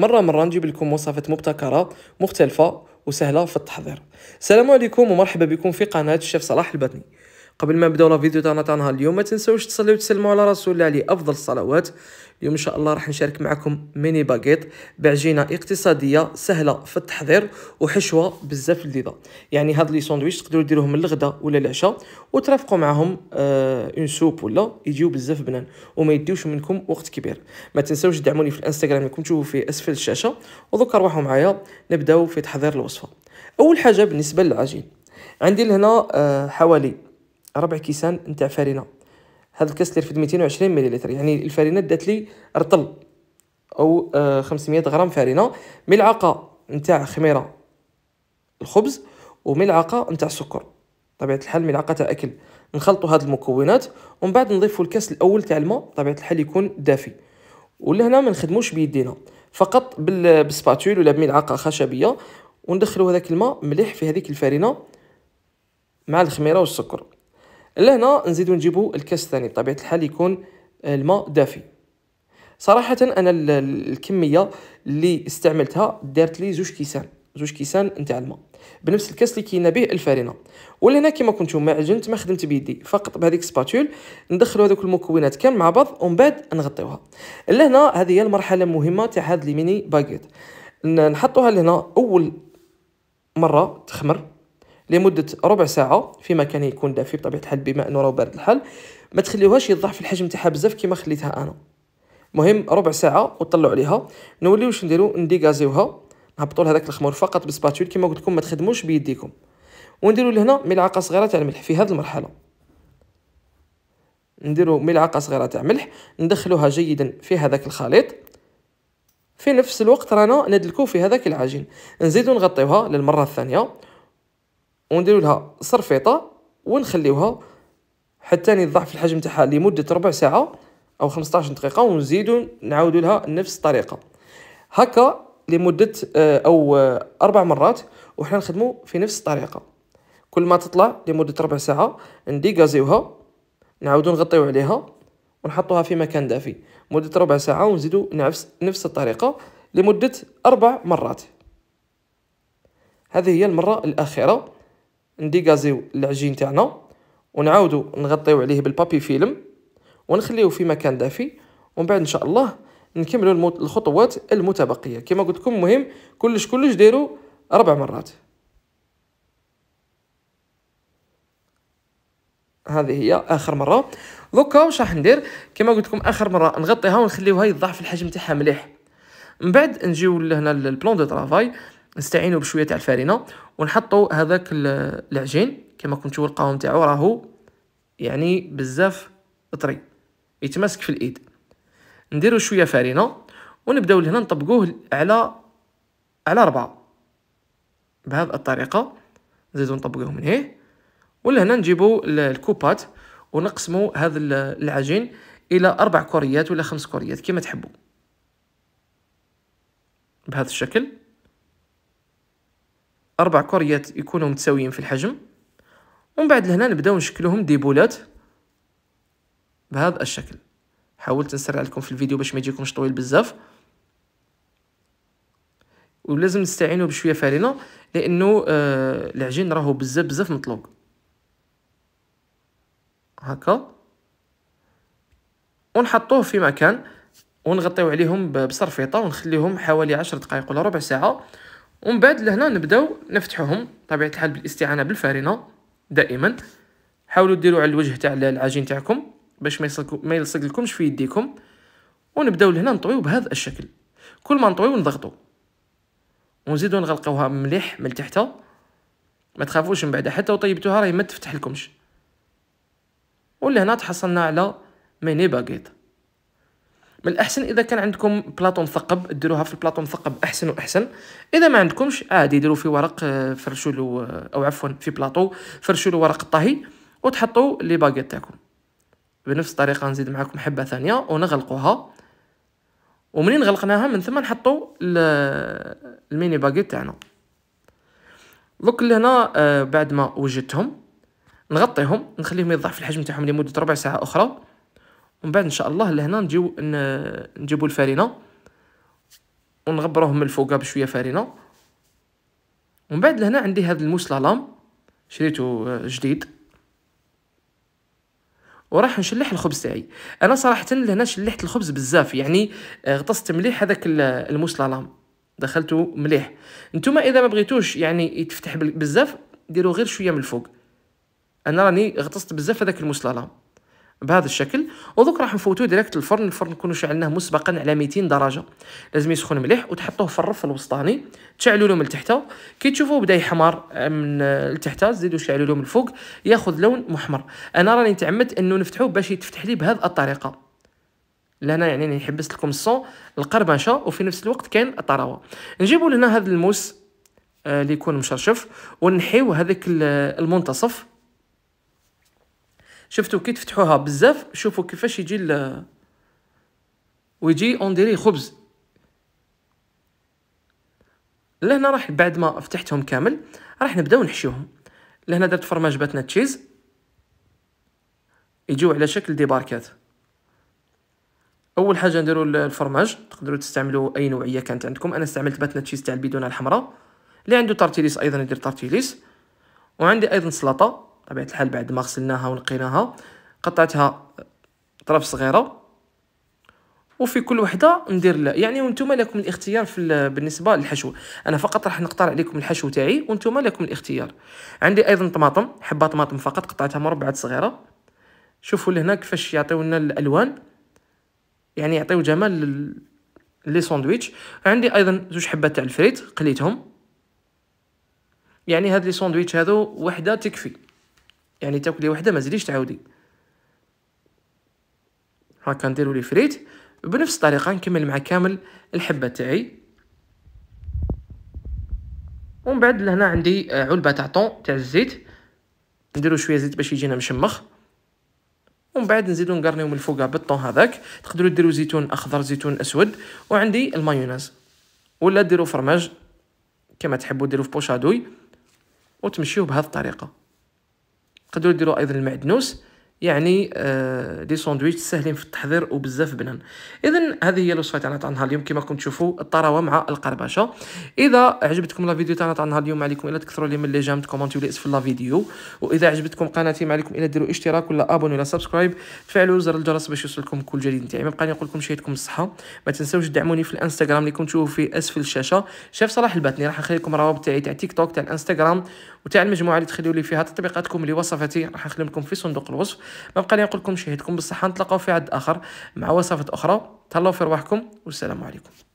مرة مرة نجيب لكم وصفة مبتكرة مختلفة وسهلة في التحضير السلام عليكم ومرحبا بكم في قناة الشيف صلاح البطني قبل ما نبداو لا فيديو تاعنا تاعنا اليوم ما تنساوش تصليو وتسلموا على رسول الله عليه افضل الصلوات اليوم ان شاء الله راح نشارك معكم ميني باكيط بعجينه اقتصاديه سهله في التحضير وحشوه بزاف لذيذه يعني هاد لي ساندويتش تقدروا ديروهم الغدا ولا العشاء وترافقوا معاهم آه اون سوب ولا يجيو بزاف بنان وما يديوش منكم وقت كبير ما تنساوش تدعموني في الانستغرام اللي تشوفوا في اسفل الشاشه ودوكا روحوا معايا نبداو في تحضير الوصفه اول حاجه بالنسبه للعجين عندي لهنا آه حوالي ربع كيسان نتاع فرينه هذا الكاس اللي رفد 220 مليلتر يعني الفرينه دات لي رطل او 500 آه، غرام فرينه ملعقه نتاع خميره الخبز وملعقه نتاع سكر طبيعه الحال ملعقه تاع اكل نخلطوا هاد المكونات ومن بعد نضيفوا الكاس الاول تاع الماء طبيعه الحال يكون دافي ولهنا ما نخدموش بيدينا فقط بالسباتول ولا بملعقه خشبيه وندخلوا هذاك الماء مليح في هذيك الفرينه مع الخميره والسكر لهنا نزيدو نجيبو الكاس الثاني بطبيعه الحال يكون الماء دافي صراحه انا الكميه اللي استعملتها دارت لي زوج كيسان زوج كيسان نتاع الماء بنفس الكاس اللي كاينه به الفارينه ولهنا كما كنتو ما عجنت ما خدمت بيدي فقط بهذيك سباتول ندخلوا هذوك المكونات كامل مع بعض ومن بعد نغطيوها لهنا هذه هي المرحله المهمه تاع هذا الميني باكيت نحطوها لهنا اول مره تخمر لمده ربع ساعه في مكان يكون دافي بطبيعه الحال بما انه راه بارد الحال ما تخليوهاش يضعف الحجم تاعها بزاف كيما خليتها انا مهم ربع ساعه وطلعوا عليها نوليو واش نديرو نديغازيوها نهبطوا لهذاك الخمور فقط بسباتول كيما قلت لكم ما تخدموش بيديكم ونديروا لهنا ملعقه صغيره تاع الملح في هذه المرحله نديروا ملعقه صغيره تاع ملح ندخلوها جيدا في هذاك الخليط في نفس الوقت رانا ندلكو في هذاك العجين نزيدو نغطيوها للمره الثانيه ونديرو لها صرفيطه ونخليوها حتى يضاعف الحجم تاعها لمده ربع ساعه او 15 دقيقه ونزيدو نعاودو لها نفس الطريقه هكا لمده آه، او آه، اربع مرات وحنا نخدمو في نفس الطريقه كل ما تطلع لمده ربع ساعه نديغازيوها نعاودو نغطيو عليها ونحطوها في مكان دافي مده ربع ساعه ونزيدو نفس نفس الطريقه لمده اربع مرات هذه هي المره الاخيره نديغازيو العجين تاعنا ونعاودو نغطيو عليه بالبابي فيلم ونخليه في مكان دافي ومن بعد ان شاء الله نكملوا الخطوات المتبقيه كما قلت لكم مهم كلش كلش ديروا اربع مرات هذه هي اخر مره دوكا واش راح ندير كما قلت لكم اخر مره نغطيها ونخليوها يضعف الحجم تاعها مليح من بعد نجيو لهنا للبلون دو طرافاي نستعينوا بشويه تاع الفارينه ونحطوا هذاك العجين كما كنتو القوام تاعو راهو يعني بزاف طري يتماسك في الايد نديروا شويه فارينه ونبداو لهنا نطبقوه على على ربعة بهذه الطريقه نزيدو نطبقوه من هنا ولهنا نجيبو الكوبات ونقسمو هذا العجين الى اربع كوريات ولا خمس كوريات كما تحبوا بهذا الشكل اربع كريات يكونوا متساويين في الحجم ومن بعد لهنا نبداو نشكلوهم دي بولات بهذا الشكل حاولت نسرع لكم في الفيديو باش ما يجيكمش طويل بزاف ولازم نستعينوا بشويه فرينه لانه آه العجين راهو بزاف بزاف مطلوب هكا ونحطوه في مكان ونغطيو عليهم بصرفيطه ونخليهم حوالي عشر دقائق ولا ربع ساعه ومن بعد لهنا نبداو نفتحوهم طبيعه الحال بالاستعانه بالفارنه دائما حاولوا ديروا على الوجه تاع العجين تاعكم باش ما يصلكو ما يلصق لكمش في يديكم ونبداو لهنا نطويو بهذا الشكل كل ما نطويو نضغطو ونزيدو نغلقوها مليح من تحت ما تخافوش من بعد حتى وطيبتوها راهي ما تفتح لكمش ولهنا تحصلنا على ميني باغيت من الاحسن اذا كان عندكم بلاطو مثقب ديروها في البلاطو مثقب احسن واحسن اذا ما عندكمش عادي ديروا في ورق آه، فرشوا له آه، او عفوا في بلاطو فرشوا له ورق الطهي وتحطوا لي باغيت تاعكم بنفس الطريقه نزيد معكم حبه ثانيه ونغلقوها ومنين غلقناها من ثم نحطوا آه، الميني باغيت تاعنا دوك لهنا بعد ما وجدتهم نغطيهم نخليهم يضعف الحجم تاعهم لمده ربع ساعه اخرى ومن بعد ان شاء الله لهنا نجيو نجيبو الفرينه ونغبروه من الفوق بشويه فرينه ومن بعد لهنا عندي هذا الموس لالام شريته جديد وراح نشلح الخبز تاعي انا صراحه لهنا شلحت الخبز بزاف يعني آه، غطست مليح هذاك الموس لام دخلته مليح نتوما اذا ما بغيتوش يعني يتفتح بزاف ديروا غير شويه من الفوق انا راني غطست بزاف هذاك الموس لام بهذا الشكل ودوك راح نفوتوه ديريكت الفرن الفرن نكونوا شعلناه مسبقا على 200 درجه لازم يسخن مليح وتحطوه في الرف الوسطاني تشعلوا له من تحت كي تشوفوه بدا يحمر آه، من آه، لتحت زيدوا شعلوا له من الفوق ياخذ لون محمر انا راني تعمدت انه نفتحه باش يتفتح لي بهذه الطريقه لهنا يعني راني حبست لكم الصون القربشه وفي نفس الوقت كان الطراوه نجيبوا لهنا هذا الموس آه، اللي يكون مشرشف ونحيو هذاك المنتصف شفتوا كي تفتحوها بزاف شوفوا كيفاش يجي ال ويجي اونديري خبز لهنا راح بعد ما فتحتهم كامل راح نبداو نحشيهم لهنا درت فرماج باتنا تشيز يجيو على شكل دي باركات اول حاجه نديرو الفرماج تقدروا تستعملوا اي نوعيه كانت عندكم انا استعملت باتنا تشيز تاع البيدونه الحمراء اللي عنده تارتيليس ايضا يدير تارتيليس وعندي ايضا سلطه طبيعة الحال بعد ما غسلناها ونقيناها قطعتها طرف صغيرة وفي كل وحده ندير لا يعني وانتم لكم الاختيار في بالنسبه للحشو انا فقط راح نختار عليكم الحشو تاعي وانتم لكم الاختيار عندي ايضا طماطم حبه طماطم فقط قطعتها مربعات صغيره شوفوا لهنا كيفاش يعطيونا الالوان يعني يعطيو جمال لي ساندويتش عندي ايضا زوج حبات تاع الفريت قليتهم يعني هاد لي ساندويتش هادو وحده تكفي يعني تاكلي وحده ما تزيديش تعاودي هاكا نديرو لي فريت بنفس الطريقه نكمل مع كامل الحبه تاعي ومن بعد لهنا عندي آه، علبه تاع طون تاع الزيت نديرو شويه زيت باش يجينا مشمخ ومن بعد نزيدو نقرنيو من الفوق بالطون هذاك تقدروا ديروا زيتون اخضر زيتون اسود وعندي المايونيز ولا ديروا فرماج كما تحبوا ديروا في بوشادوي وتمشيو بهذه الطريقه تقدروا ديروا ايضا المعدنوس يعني آه دي ساندويتش سهلين في التحضير وبزاف بنان اذا هذه هي الوصفه تاعنا تاع نهار اليوم كما راكم تشوفوا الطراوه مع القرباشه اذا عجبتكم لا فيديو تاعنا تاع نهار اليوم ما عليكم الا تكثروا لي من لي جام كومونتيو لي في لا فيديو واذا عجبتكم قناتي ما عليكم الا ديروا اشتراك ولا ابون ولا سبسكرايب تفعلوا زر الجرس باش يوصلكم كل جديد نتاعي ما بقى نقول لكم شهيتكم الصحه ما تنساوش تدعموني في الانستغرام اللي كنتو في اسفل الشاشه شاف صلاح الباتني راح نخلي لكم الروابط تاعي تاع تيك توك تاع الانستغرام وتاع المجموعه اللي تخليو لي فيها تطبيقاتكم اللي وصفتي راح نخليهم لكم في صندوق الوصف ما بقى لي نقول لكم شهدكم بالصحه نتلاقاو في عد اخر مع وصفه اخرى تهلاو في رواحكم والسلام عليكم